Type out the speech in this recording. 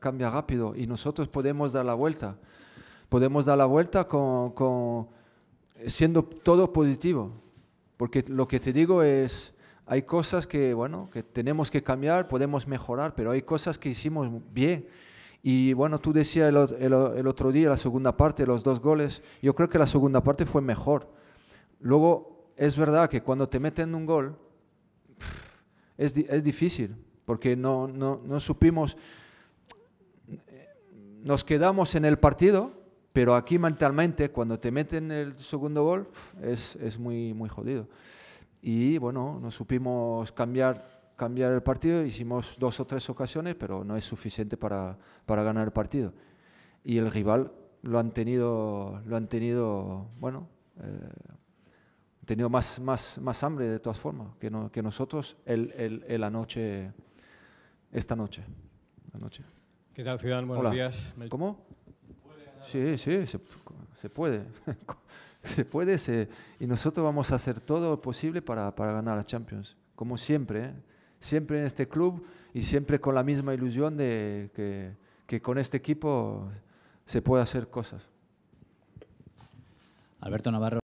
Cambia, rápido y nosotros podemos dar la vuelta. Podemos dar la vuelta con, siendo todo positivo. Porque lo que te digo es, hay cosas que, bueno, que tenemos que cambiar, podemos mejorar, pero hay cosas que hicimos bien. Y bueno, tú decías el, otro día, la segunda parte, los dos goles, yo creo que la segunda parte fue mejor. Luego, es verdad que cuando te meten un gol, es, es difícil, porque no, no, no supimos, nos quedamos en el partido, pero aquí mentalmente, cuando te meten el segundo gol, es, es muy, muy jodido. Y bueno, no supimos cambiar, cambiar el partido, hicimos dos o tres ocasiones, pero no es suficiente para, para ganar el partido. Y el rival lo han tenido, lo han tenido bueno, eh, tenido más, más, más hambre de todas formas que, que nosotros el, el, el anoche esta noche. La noche. ¿Qué tal, Ciudad? Buenos días. ¿Cómo? Sí, sí, se, puede. se puede se, y nosotros vamos a hacer todo lo posible para, ganar a Champions, como siempre, ¿eh? siempre en este club y siempre con la misma ilusión de que, que con este equipo se puede hacer cosas. Alberto Navarro.